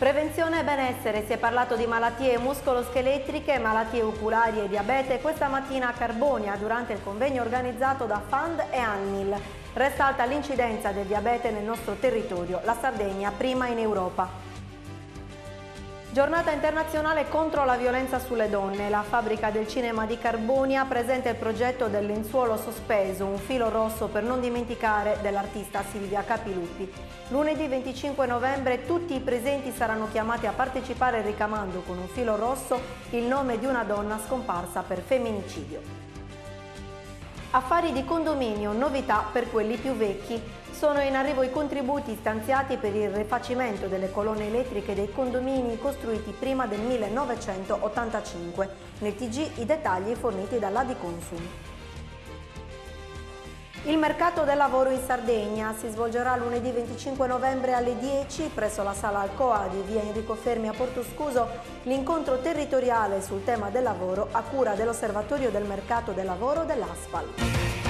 Prevenzione e benessere, si è parlato di malattie muscoloscheletriche, malattie oculari e diabete questa mattina a Carbonia durante il convegno organizzato da FAND e ANNIL. Resta alta l'incidenza del diabete nel nostro territorio, la Sardegna prima in Europa. Giornata internazionale contro la violenza sulle donne. La fabbrica del cinema di Carbonia presenta il progetto del lenzuolo sospeso, un filo rosso per non dimenticare dell'artista Silvia Capiluppi. Lunedì 25 novembre tutti i presenti saranno chiamati a partecipare ricamando con un filo rosso il nome di una donna scomparsa per femminicidio. Affari di condominio, novità per quelli più vecchi. Sono in arrivo i contributi stanziati per il rifacimento delle colonne elettriche dei condomini costruiti prima del 1985. Nel TG i dettagli forniti dalla Di Consum. Il mercato del lavoro in Sardegna si svolgerà lunedì 25 novembre alle 10 presso la sala Alcoa di via Enrico Fermi a Porto Scuso l'incontro territoriale sul tema del lavoro a cura dell'Osservatorio del Mercato del Lavoro dell'Aspal.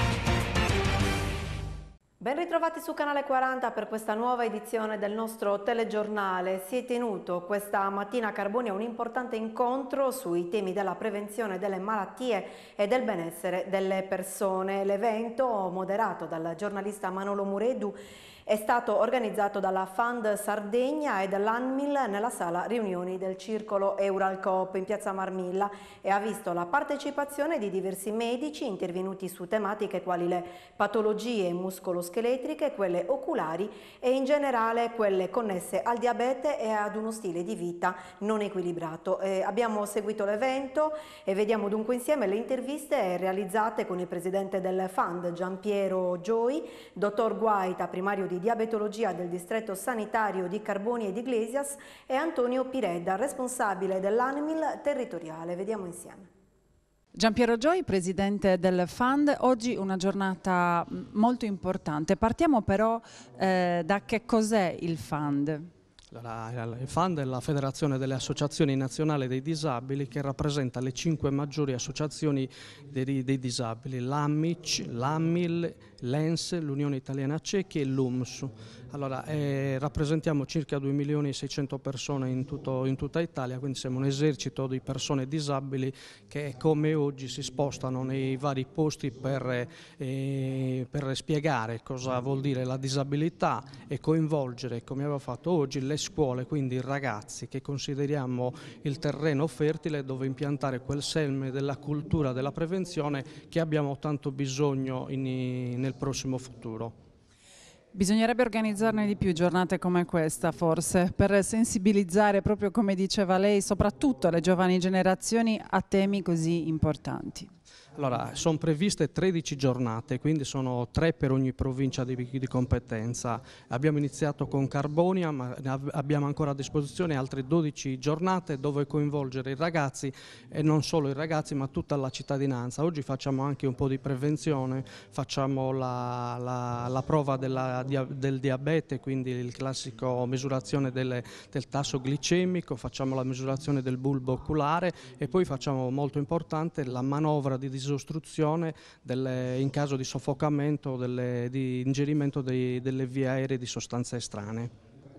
Ben ritrovati su Canale 40 per questa nuova edizione del nostro telegiornale. Si è tenuto questa mattina a Carbonia un importante incontro sui temi della prevenzione delle malattie e del benessere delle persone. L'evento, moderato dal giornalista Manolo Muredu, è stato organizzato dalla Fund Sardegna e dall'ANMIL nella sala riunioni del Circolo Euralcoop in piazza Marmilla e ha visto la partecipazione di diversi medici intervenuti su tematiche quali le patologie muscoloscheletriche, quelle oculari e in generale quelle connesse al diabete e ad uno stile di vita non equilibrato. Eh, abbiamo seguito l'evento e vediamo dunque insieme le interviste realizzate con il presidente del Fund Giampiero Gioi, dottor Guaita, primario di di diabetologia del distretto sanitario di Carboni ed Iglesias e Antonio Piredda, responsabile dell'ANMIL territoriale. Vediamo insieme. Giampiero Gioi, presidente del Fund, oggi una giornata molto importante. Partiamo però eh, da che cos'è il Fund? Il FAND è la Federazione delle Associazioni Nazionali dei Disabili che rappresenta le cinque maggiori associazioni dei, dei disabili, l'AMIC, l'AMIL, l'ENS, l'Unione Italiana Ciechi e l'UMS. Allora, eh, rappresentiamo circa 2 milioni e 600 persone in, tutto, in, tutta Italia, quindi siamo un esercito di persone disabili che come oggi si spostano nei vari posti per, eh, per spiegare cosa vuol dire la disabilità e coinvolgere, come aveva fatto oggi, le scuole, quindi i ragazzi che consideriamo il terreno fertile dove impiantare quel selme della cultura, della prevenzione che abbiamo tanto bisogno in, nel prossimo futuro. Bisognerebbe organizzarne di più giornate come questa forse per sensibilizzare proprio come diceva lei soprattutto le giovani generazioni a temi così importanti. Allora, sono previste 13 giornate, quindi sono tre per ogni provincia di, di, competenza. Abbiamo iniziato con Carbonia, ma abbiamo ancora a disposizione altre 12 giornate dove coinvolgere i ragazzi e non solo i ragazzi ma tutta la cittadinanza. Oggi facciamo anche un po' di prevenzione, facciamo la, la, la prova della, del diabete, quindi il classico misurazione delle, del tasso glicemico, facciamo la misurazione del bulbo oculare e poi facciamo molto importante la manovra di disostruzione delle, in caso di soffocamento, delle, di ingerimento dei, delle vie aeree di sostanze estranee.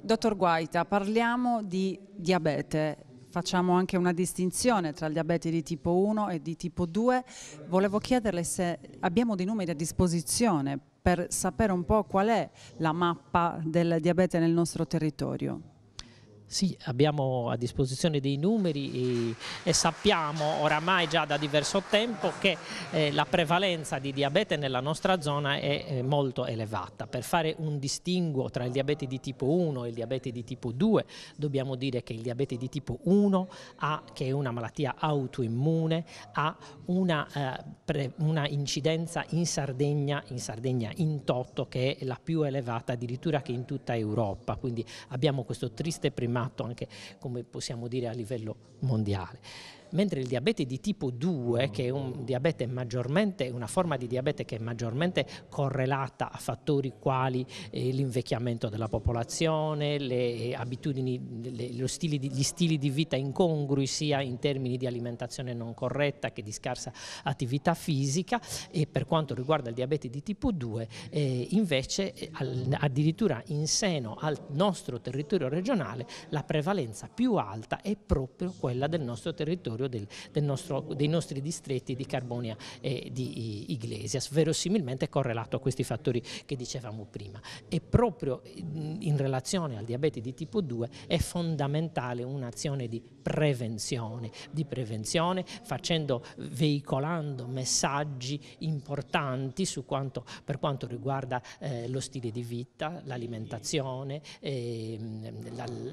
Dottor Guaita, parliamo di diabete facciamo anche una distinzione tra il diabete di tipo 1 e di tipo 2. Volevo chiederle se abbiamo dei numeri a disposizione per sapere un po' qual è la mappa del diabete nel nostro territorio. Sì, abbiamo a disposizione dei numeri e, e sappiamo oramai già da diverso tempo che eh, la prevalenza di diabete nella nostra zona è eh, molto elevata. Per fare un distinguo tra il diabete di tipo 1 e il diabete di tipo 2 dobbiamo dire che il diabete di tipo 1, ha, che è una malattia autoimmune, ha una, eh, pre, una incidenza in Sardegna, in Sardegna in totto, che è la più elevata addirittura che in tutta Europa. Quindi abbiamo questo triste primario atto anche, come possiamo dire, a livello mondiale mentre il diabete di tipo 2, mm. che è un una forma di diabete che è maggiormente correlata a fattori quali eh, l'invecchiamento della popolazione, le eh, abitudini, le, stili di, gli stili di vita incongrui sia in termini di alimentazione non corretta che di scarsa attività fisica e per quanto riguarda il diabete di tipo 2 eh, invece eh, al, addirittura in seno al nostro territorio regionale la prevalenza più alta è proprio quella del nostro territorio territorio del, del nostro, dei nostri distretti di Carbonia e di Iglesias, verosimilmente correlato a questi fattori che dicevamo prima. E proprio in relazione al diabete di tipo 2 è fondamentale un'azione di prevenzione, di prevenzione facendo, veicolando messaggi importanti quanto, per quanto riguarda eh, lo stile di vita, l'alimentazione, eh,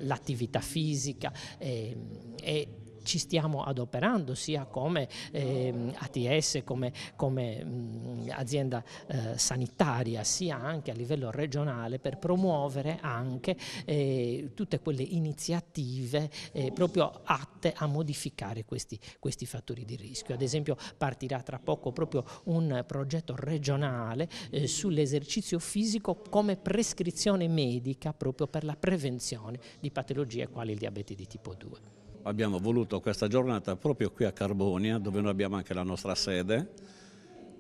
l'attività fisica eh, e ci stiamo adoperando sia come eh, ATS, come, come mh, mm, azienda eh, sanitaria, sia anche a livello regionale per promuovere anche eh, tutte quelle iniziative eh, proprio atte a modificare questi, questi, fattori di rischio. Ad esempio partirà tra poco proprio un progetto regionale eh, sull'esercizio fisico come prescrizione medica proprio per la prevenzione di patologie quali il diabete di tipo 2 abbiamo voluto questa giornata proprio qui a Carbonia, dove noi abbiamo anche la nostra sede,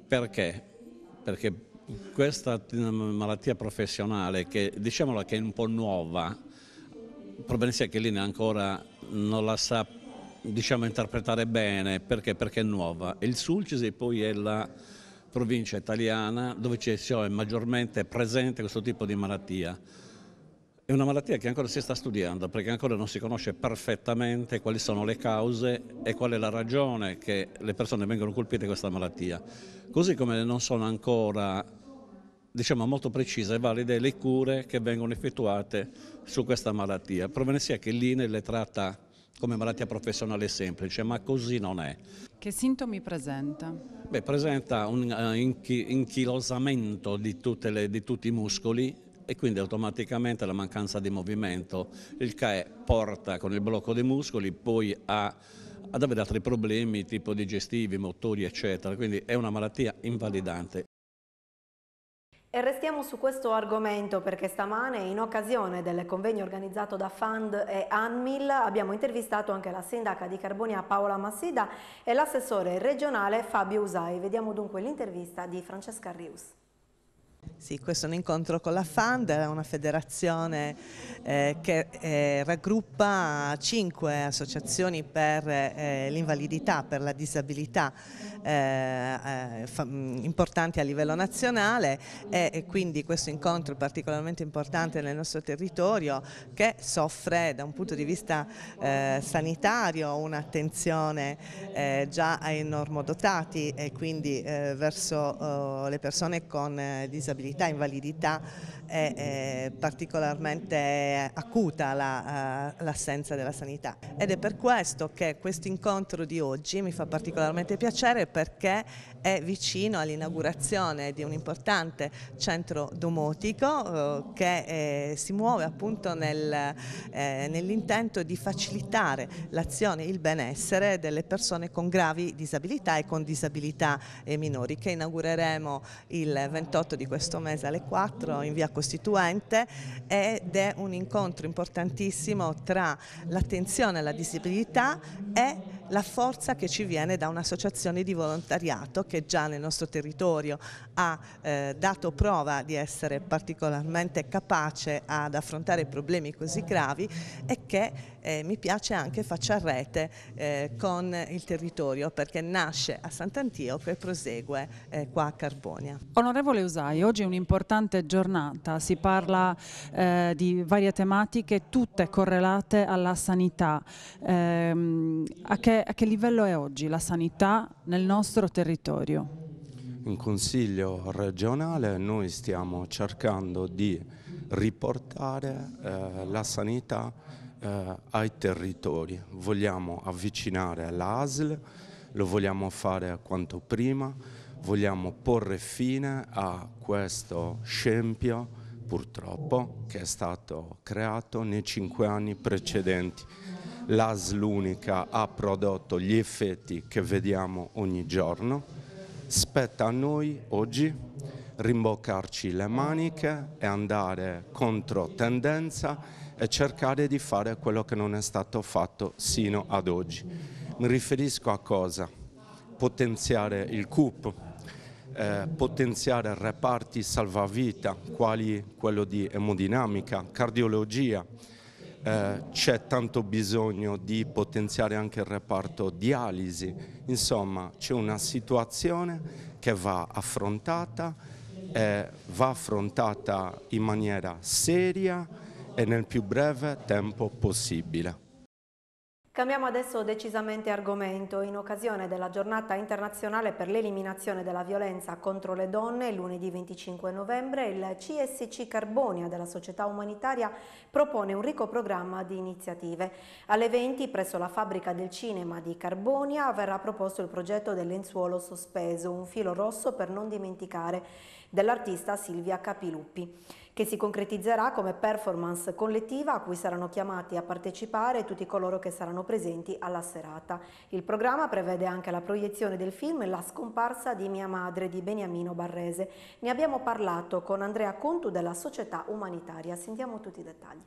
perché? Perché questa mm, malattia professionale, che diciamola che è un po' nuova, probabilmente Provenezia Chiellini ancora non la sa diciamo, interpretare bene, perché? Perché è nuova. Il Sulcisi poi è la provincia italiana dove c'è maggiormente presente questo tipo di malattia è una malattia che ancora si sta studiando perché ancora non si conosce perfettamente quali sono le cause e qual è la ragione che le persone vengono colpite da questa malattia, così come non sono ancora diciamo, molto precise e valide le cure che vengono effettuate su questa malattia, provene sia che l'INEL le tratta come malattia professionale semplice, ma così non è. Che sintomi presenta? Beh, presenta un uh, eh, inchilosamento di, le, di tutti i muscoli, e quindi automaticamente la mancanza di movimento, il che porta con il blocco dei muscoli poi a, ad avere altri problemi tipo digestivi, motori eccetera, quindi è una malattia invalidante. E restiamo su questo argomento perché stamane in occasione del convegno organizzato da Fund e Anmil abbiamo intervistato anche la sindaca di Carbonia Paola Massida e l'assessore regionale Fabio Usai. Vediamo dunque l'intervista di Francesca Rius. Sì, questo è un incontro con la FANDER, una federazione eh, che eh, raggruppa cinque associazioni per eh, l'invalidità, per la disabilità eh, eh, mm, importanti a livello nazionale e, e, quindi questo incontro è particolarmente importante nel nostro territorio che soffre da un punto di vista eh, sanitario un'attenzione già ai normodotati e quindi verso oh, le persone con disabilità disabilità invalidità è, è particolarmente acuta eh, l'assenza la, della sanità ed è per questo che questo incontro di oggi mi fa particolarmente piacere perché è vicino all'inaugurazione di un importante centro domotico eh, che eh, si muove appunto nel, nell'intento di facilitare l'azione e il benessere delle persone con gravi disabilità e con disabilità minori che inaugureremo il 28 di questo questo mese alle 4 in via Costituente ed è un incontro importantissimo tra l'attenzione alla disabilità e la forza che ci viene da un'associazione di volontariato che già nel nostro territorio ha eh, dato prova di essere particolarmente capace ad affrontare problemi così gravi e che e eh, mi piace anche faccia rete eh, con il territorio perché nasce a Sant'Antioco e prosegue eh, qua a Carbonia. Onorevole Usai, oggi è un'importante giornata, si parla eh, di varie tematiche tutte correlate alla sanità. Ehm, a che, a che livello è oggi la sanità nel nostro territorio? In Consiglio regionale noi stiamo cercando di riportare eh, la sanità eh, ai territori. Vogliamo avvicinare l'ASL, lo vogliamo fare quanto prima, vogliamo porre fine a questo scempio purtroppo che è stato creato nei cinque anni precedenti. L'ASL unica ha prodotto gli effetti che vediamo ogni giorno, spetta a noi oggi rimboccarci le maniche e andare contro tendenza e cercare di fare quello che non è stato fatto sino ad oggi. Mi riferisco a cosa? Potenziare il CUP, eh, potenziare reparti salvavita, quali quello di emodinamica, cardiologia, eh, c'è tanto bisogno di potenziare anche il reparto dialisi, insomma c'è una situazione che va affrontata eh, va affrontata in maniera seria e nel più breve tempo possibile. Cambiamo adesso decisamente argomento. In occasione della giornata internazionale per l'eliminazione della violenza contro le donne, lunedì 25 novembre, il CSC Carbonia della Società Umanitaria propone un ricco programma di iniziative. Alle 20 presso la fabbrica del cinema di Carbonia verrà proposto il progetto del lenzuolo sospeso, un filo rosso per non dimenticare, dell'artista Silvia Capiluppi che si concretizzerà come performance collettiva a cui saranno chiamati a partecipare tutti coloro che saranno presenti alla serata. Il programma prevede anche la proiezione del film La scomparsa di mia madre di Beniamino Barrese. Ne abbiamo parlato con Andrea Contu della Società Umanitaria. Sentiamo tutti i dettagli.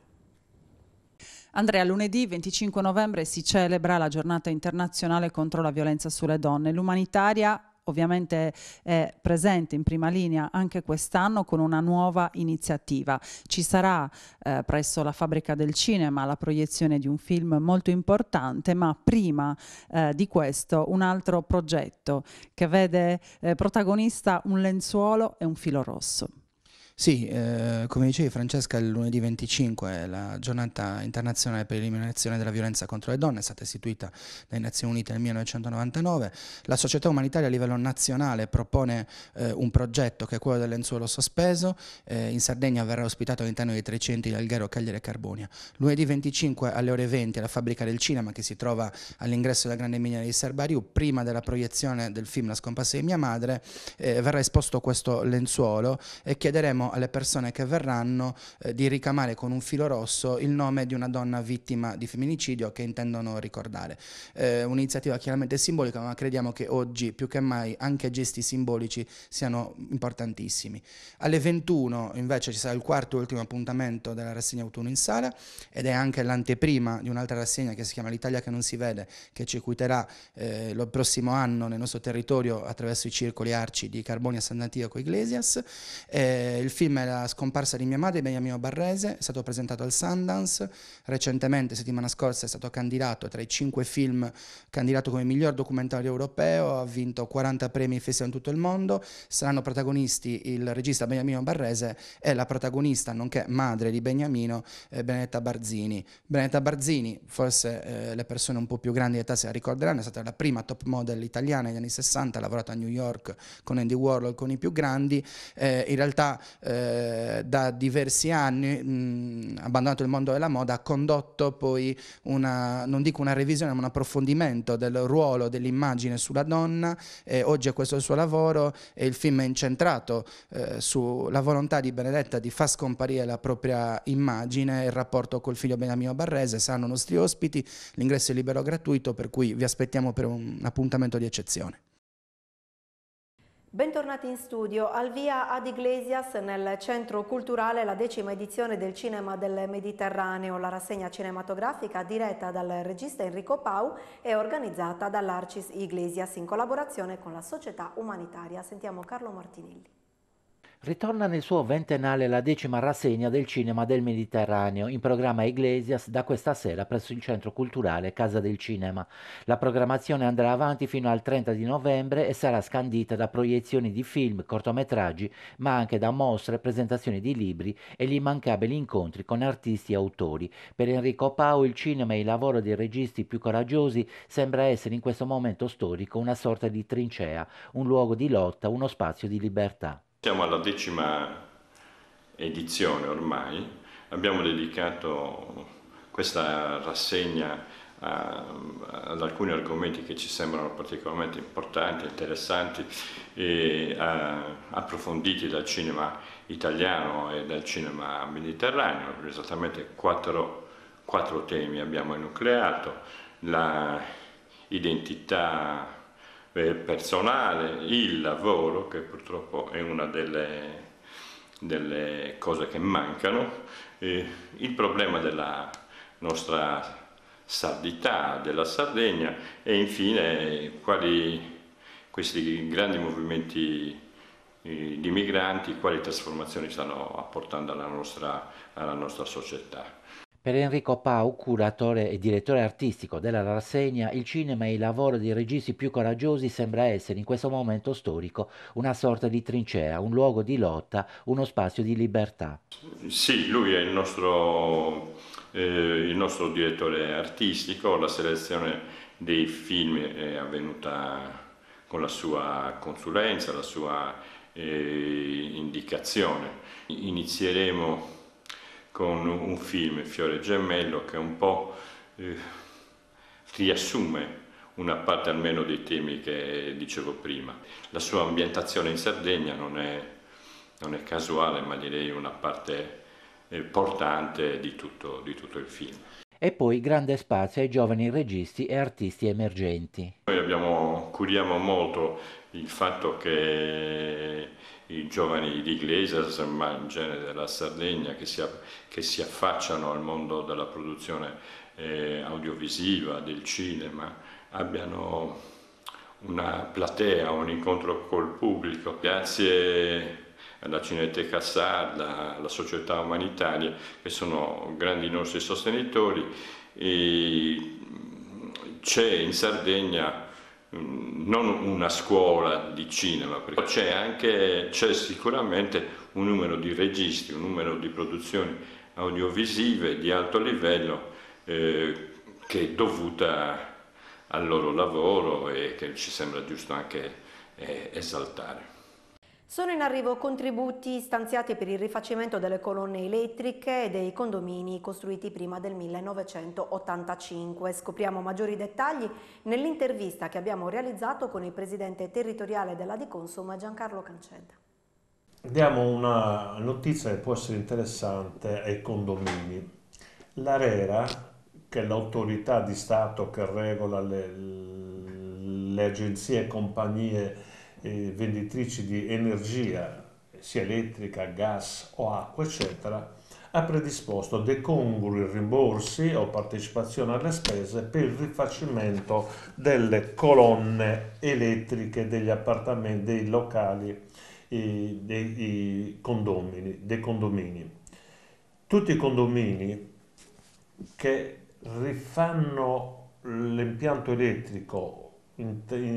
Andrea, lunedì 25 novembre si celebra la giornata internazionale contro la violenza sulle donne. L'umanitaria ovviamente è presente in prima linea anche quest'anno con una nuova iniziativa. Ci sarà eh, presso la Fabbrica del Cinema la proiezione di un film molto importante, ma prima eh, di questo un altro progetto che vede eh, protagonista un lenzuolo e un filo rosso. Sì, eh, come dicevi Francesca, il lunedì 25 è la giornata internazionale per l'eliminazione della violenza contro le donne, è stata istituita dalle Nazioni Unite nel 1999. La società umanitaria a livello nazionale propone eh, un progetto che è quello del lenzuolo sospeso, eh, in Sardegna verrà ospitato all'interno dei 300 di Alghero, Cagliere e Carbonia. Lunedì 25 alle ore 20 alla fabbrica del cinema che si trova all'ingresso della grande miniera di Serbariu, prima della proiezione del film La scomparsa di mia madre, eh, verrà esposto questo lenzuolo e chiederemo chiederemo alle persone che verranno eh, di ricamare con un filo rosso il nome di una donna vittima di femminicidio che intendono ricordare. Eh, un'iniziativa chiaramente simbolica, ma crediamo che oggi più che mai anche gesti simbolici siano importantissimi. Alle 21 invece ci sarà il quarto e ultimo appuntamento della rassegna autunno in sala ed è anche l'anteprima di un'altra rassegna che si chiama L'Italia che non si vede, che circuiterà eh, lo prossimo anno nel nostro territorio attraverso i circoli arci di Carbonia, Sant'Antioco e Iglesias. Eh, il film è La scomparsa di mia madre Beniamino Barrese, è stato presentato al Sundance, recentemente, settimana scorsa, è stato candidato tra i cinque film candidato come miglior documentario europeo, ha vinto 40 premi festival in tutto il mondo, saranno protagonisti il regista Beniamino Barrese e la protagonista, nonché madre di Beniamino, eh, Benetta Barzini. Benetta Barzini, forse eh, le persone un po' più grandi di età se la ricorderanno, è stata la prima top model italiana negli anni 60, ha lavorato a New York con Andy Warhol, con i più grandi, eh, in realtà eh, da diversi anni, mh, mm, abbandonato il mondo della moda, ha condotto poi una, non dico una revisione, ma un approfondimento del ruolo dell'immagine sulla donna. E oggi è questo il suo lavoro e il film è incentrato eh, sulla volontà di Benedetta di far scomparire la propria immagine, il rapporto col figlio Beniamino Barrese, saranno nostri ospiti, l'ingresso è libero gratuito, per cui vi aspettiamo per un appuntamento di eccezione. Bentornati in studio. Al via Ad Iglesias, nel centro culturale, la decima edizione del Cinema del Mediterraneo, la rassegna cinematografica diretta dal regista Enrico Pau e organizzata dall'Arcis Iglesias in collaborazione con la società umanitaria. Sentiamo Carlo Martinelli. Ritorna nel suo ventennale la decima rassegna del cinema del Mediterraneo, in programma Iglesias da questa sera presso il Centro Culturale Casa del Cinema. La programmazione andrà avanti fino al 30 di novembre e sarà scandita da proiezioni di film, cortometraggi, ma anche da mostre, presentazioni di libri e gli immancabili incontri con artisti e autori. Per Enrico Pau il cinema e il lavoro dei registi più coraggiosi sembra essere in questo momento storico una sorta di trincea, un luogo di lotta, uno spazio di libertà. Siamo alla decima edizione ormai, abbiamo dedicato questa rassegna a, ehm, ad alcuni argomenti che ci sembrano particolarmente importanti, interessanti e a, eh, approfonditi dal cinema italiano e dal cinema mediterraneo, esattamente quattro, quattro temi abbiamo enucleato, la identità personale, il lavoro, che purtroppo è una delle, delle cose che mancano, eh, il problema della nostra sardità, della Sardegna e infine quali questi grandi movimenti eh, di migranti, quali trasformazioni stanno apportando alla nostra, alla nostra società. Per Enrico Pau, curatore e direttore artistico della rassegna, il cinema e il lavoro dei registi più coraggiosi sembra essere in questo momento storico una sorta di trincea, un luogo di lotta, uno spazio di libertà. Sì, lui è il nostro, eh, il nostro direttore artistico, la selezione dei film è avvenuta con la sua consulenza, la sua eh, indicazione. Inizieremo con un film, Fiore Gemello, che un po' eh, riassume una parte almeno dei temi che dicevo prima. La sua ambientazione in Sardegna non è, non è casuale, ma direi una parte eh, portante di tutto, di tutto il film. E poi grande spazio ai giovani registi e artisti emergenti. Noi abbiamo, curiamo molto il fatto che i giovani di Iglesias, ma in genere della Sardegna, che si, che si affacciano al mondo della produzione eh, audiovisiva, del cinema, abbiano una platea, un incontro col pubblico. Grazie alla Cineteca Sarda, alla Società Umanitaria, che sono grandi nostri sostenitori, c'è in Sardegna non una scuola di cinema, perché c'è sicuramente un numero di registi, un numero di produzioni audiovisive di alto livello eh, che è dovuta al loro lavoro e che ci sembra giusto anche eh, esaltare. Sono in arrivo contributi stanziati per il rifacimento delle colonne elettriche e dei condomini costruiti prima del 1985. Scopriamo maggiori dettagli nell'intervista che abbiamo realizzato con il presidente territoriale della Di Consum Giancarlo Cancedda. Diamo una notizia che può essere interessante ai condomini. L'ARERA, che è l'autorità di Stato che regola le, le agenzie e compagnie eh, venditrici di energia, sia elettrica, gas o acqua, eccetera, ha predisposto decongrui rimborsi o partecipazione alle spese per il rifacimento delle colonne elettriche degli appartamenti, dei locali, eh, dei, condomini, dei condomini. Tutti i condomini che rifanno l'impianto elettrico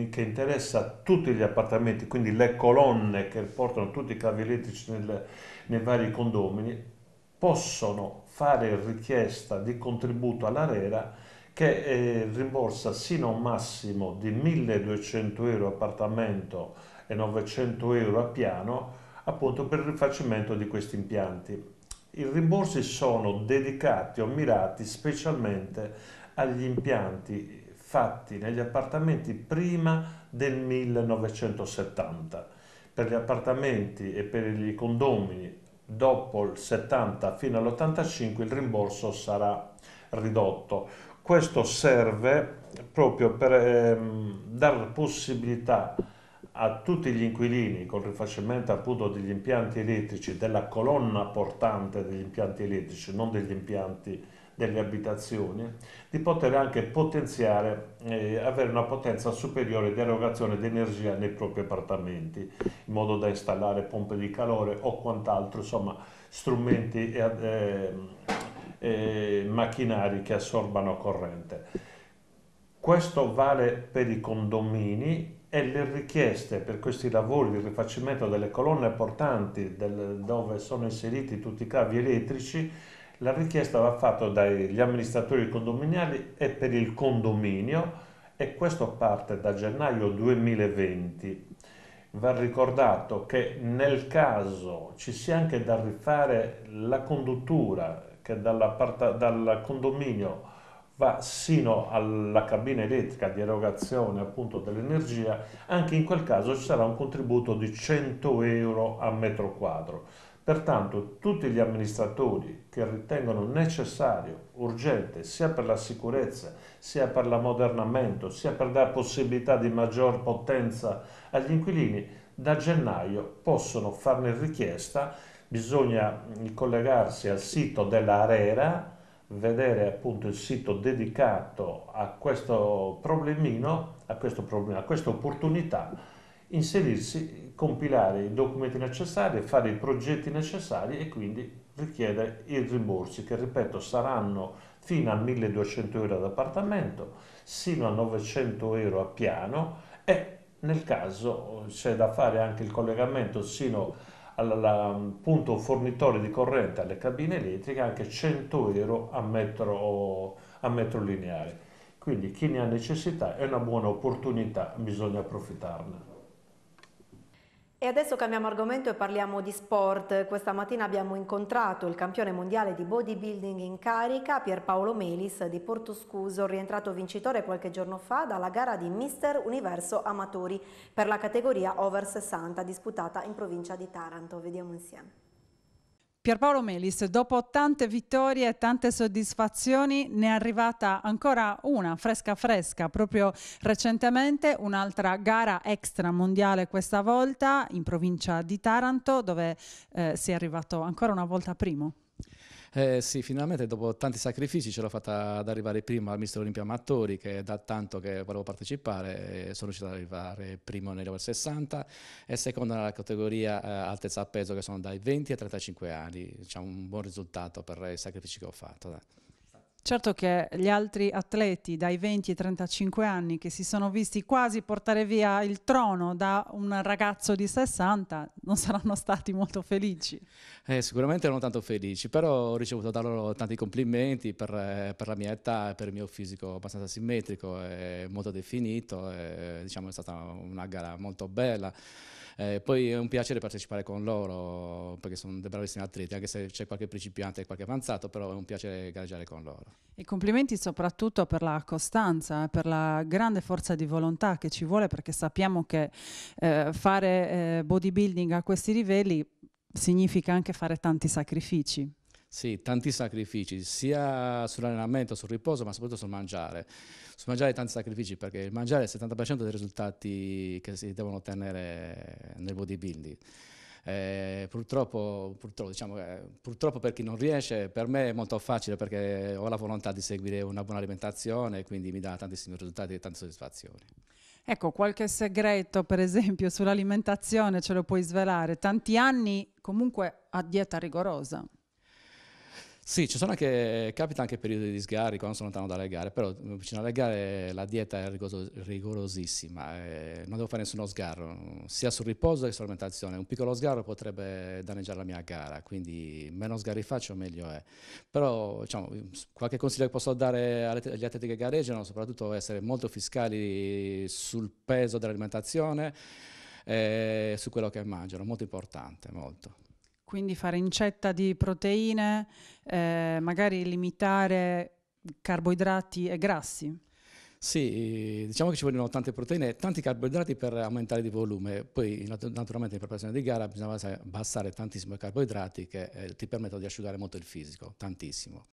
che interessa tutti gli appartamenti, quindi le colonne che portano tutti i cavi elettrici nel, nei vari condomini, possono fare richiesta di contributo all'ARERA che eh, rimborsa sino a un massimo di 1200 euro appartamento e 900 euro a piano appunto per il rifacimento di questi impianti. I rimborsi sono dedicati o mirati specialmente agli impianti fatti negli appartamenti prima del 1970. Per gli appartamenti e per i condomini dopo il 70 fino all'85 il rimborso sarà ridotto. Questo serve proprio per ehm, dar possibilità a tutti gli inquilini col rifacimento appunto degli impianti elettrici, della colonna portante degli impianti elettrici, non degli impianti delle abitazioni, di poter anche potenziare, eh, avere una potenza superiore di erogazione di energia nei propri appartamenti, in modo da installare pompe di calore o quant'altro, insomma strumenti e eh, eh, macchinari che assorbano corrente. Questo vale per i condomini e le richieste per questi lavori di rifacimento delle colonne portanti del, dove sono inseriti tutti i cavi elettrici la richiesta va fatta dagli amministratori condominiali e per il condominio e questo parte da gennaio 2020. Va ricordato che nel caso ci sia anche da rifare la conduttura che dal condominio va sino alla cabina elettrica di erogazione appunto dell'energia, anche in quel caso ci sarà un contributo di 100 euro a metro quadro. Pertanto tutti gli amministratori che ritengono necessario, urgente, sia per la sicurezza, sia per l'ammodernamento, sia per dare possibilità di maggior potenza agli inquilini, da gennaio possono farne richiesta, bisogna mm, collegarsi al sito dell'Arera, vedere appunto il sito dedicato a questo problemino, a, questo problem a questa opportunità, inserirsi compilare i documenti necessari, fare i progetti necessari e quindi richiedere i rimborsi che, ripeto, saranno fino a 1200 euro ad appartamento, sino a 900 euro a piano e nel caso c'è da fare anche il collegamento sino al punto fornitore di corrente alle cabine elettriche anche 100 euro a metro, a metro lineare. Quindi chi ne ha necessità è una buona opportunità, bisogna approfittarne. E adesso cambiamo argomento e parliamo di sport. Questa mattina abbiamo incontrato il campione mondiale di bodybuilding in carica Pierpaolo Melis di Portoscuso, rientrato vincitore qualche giorno fa dalla gara di Mister Universo Amatori per la categoria Over 60 disputata in provincia di Taranto. Vediamo insieme. Pierpaolo Melis, dopo tante vittorie e tante soddisfazioni, ne è arrivata ancora una fresca fresca, proprio recentemente, un'altra gara extra mondiale questa volta in provincia di Taranto, dove eh, si è arrivato ancora una volta primo. Eh, sì, finalmente dopo tanti sacrifici ce l'ho fatta ad arrivare prima al Mister Olimpia Amatori, che da tanto che volevo partecipare, sono riuscito ad arrivare primo negli over 60 e secondo nella categoria eh, altezza a peso che sono dai 20 ai 35 anni, diciamo un buon risultato per i sacrifici che ho fatto. Dai. Certo che gli altri atleti dai 20 ai 35 anni che si sono visti quasi portare via il trono da un ragazzo di 60 non saranno stati molto felici. Eh, sicuramente erano tanto felici, però ho ricevuto da loro tanti complimenti per, eh, per la mia età e per il mio fisico abbastanza simmetrico e molto definito. E, diciamo, è stata una gara molto bella. Eh, poi è un piacere partecipare con loro perché sono dei bravissimi atleti, anche se c'è qualche principiante e qualche avanzato, però è un piacere gareggiare con loro. E complimenti soprattutto per la costanza, eh, per la grande forza di volontà che ci vuole perché sappiamo che eh, fare eh, bodybuilding a questi livelli significa anche fare tanti sacrifici. Sì, tanti sacrifici, sia sull'allenamento, sul riposo, ma soprattutto sul mangiare. Sul mangiare tanti sacrifici, perché il mangiare è il 70% dei risultati che si devono ottenere nel bodybuilding. Eh, purtroppo, purtroppo, diciamo, eh, purtroppo, per chi non riesce, per me è molto facile perché ho la volontà di seguire una buona alimentazione e quindi mi dà tantissimi risultati e tante soddisfazioni. Ecco, qualche segreto per esempio sull'alimentazione ce lo puoi svelare. Tanti anni comunque a dieta rigorosa. Sì, ci sono anche, capita anche periodi di sgarri quando sono lontano dalle gare, però mm, vicino alle gare la dieta è rigorosissima, eh, non devo fare nessuno sgarro, sia sul riposo che sull'alimentazione. Un piccolo sgarro potrebbe danneggiare la mia gara, quindi meno sgarri faccio meglio è. Però diciamo, mm, qualche consiglio che posso dare agli atleti che gareggiano, soprattutto essere molto fiscali sul peso dell'alimentazione e eh, su quello che mangiano, molto importante, molto quindi fare incetta di proteine, eh, magari limitare carboidrati e grassi. Sì, diciamo che ci vogliono tante proteine e tanti carboidrati per aumentare di volume, poi naturalmente in preparazione di gara bisogna abbassare tantissimo i carboidrati che eh, ti permettono di asciugare molto il fisico, tantissimo.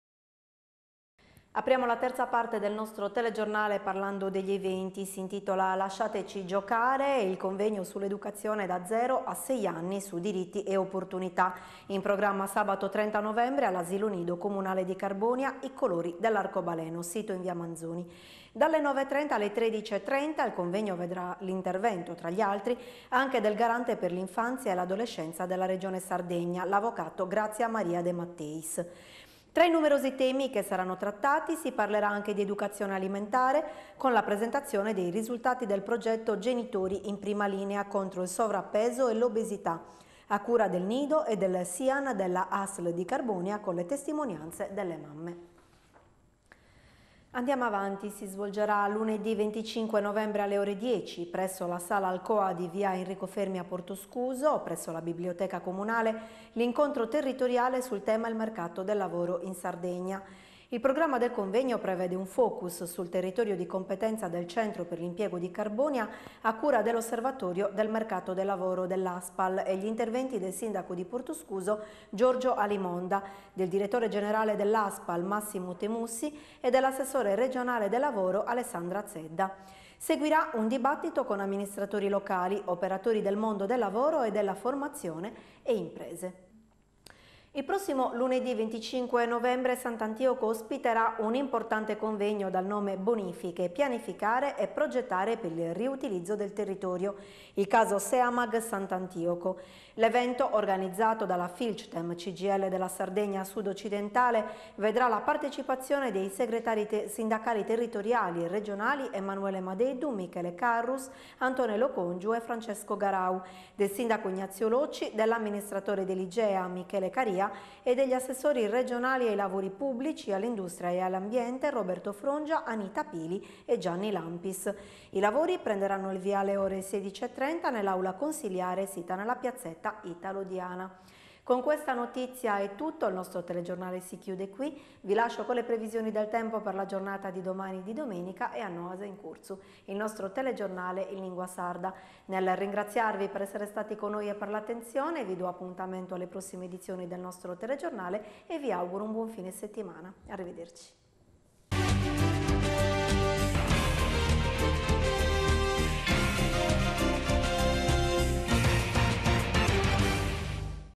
Apriamo la terza parte del nostro telegiornale parlando degli eventi, si intitola Lasciateci giocare, il convegno sull'educazione da 0 a 6 anni su diritti e opportunità. In programma sabato 30 novembre all'asilo nido comunale di Carbonia, i colori dell'arcobaleno, sito in via Manzoni. Dalle 9.30 alle 13.30 il convegno vedrà l'intervento, tra gli altri, anche del garante per l'infanzia e l'adolescenza della regione Sardegna, l'avvocato Grazia Maria De Matteis. Tra i numerosi temi che saranno trattati si parlerà anche di educazione alimentare con la presentazione dei risultati del progetto Genitori in prima linea contro il sovrappeso e l'obesità, a cura del Nido e del SIAN della ASL di Carbonia con le testimonianze delle mamme. Andiamo avanti, si svolgerà lunedì 25 novembre alle ore 10 presso la sala Alcoa di via Enrico Fermi a Porto Scuso, presso la biblioteca comunale, l'incontro territoriale sul tema il mercato del lavoro in Sardegna. Il programma del convegno prevede un focus sul territorio di competenza del Centro per l'impiego di Carbonia a cura dell'Osservatorio del mercato del lavoro dell'ASPAL e gli interventi del sindaco di Portoscuso Giorgio Alimonda, del direttore generale dell'ASPAL Massimo Temussi e dell'assessore regionale del lavoro Alessandra Zedda. Seguirà un dibattito con amministratori locali, operatori del mondo del lavoro e della formazione e imprese. Il prossimo lunedì 25 novembre Sant'Antioco ospiterà un importante convegno dal nome Bonifiche, pianificare e progettare per il riutilizzo del territorio, il caso Seamag Sant'Antioco. L'evento, organizzato dalla Filchtem CGL della Sardegna Sud-Occidentale, vedrà la partecipazione dei segretari te sindacali territoriali e regionali Emanuele Madeidu, Michele Carrus, Antonello Congiu e Francesco Garau, del sindaco Ignazio Locci, dell'amministratore dell'Igea Michele Caria e degli assessori regionali ai lavori pubblici, all'industria e all'ambiente Roberto Frongia, Anita Pili e Gianni Lampis. I lavori prenderanno il via alle ore 16.30 nell'aula consiliare sita nella piazzetta Italo Diana. Con questa notizia è tutto, il nostro telegiornale si chiude qui, vi lascio con le previsioni del tempo per la giornata di domani di domenica e a Noase in Cursu, il nostro telegiornale in lingua sarda. Nel ringraziarvi per essere stati con noi e per l'attenzione vi do appuntamento alle prossime edizioni del nostro telegiornale e vi auguro un buon fine settimana. Arrivederci.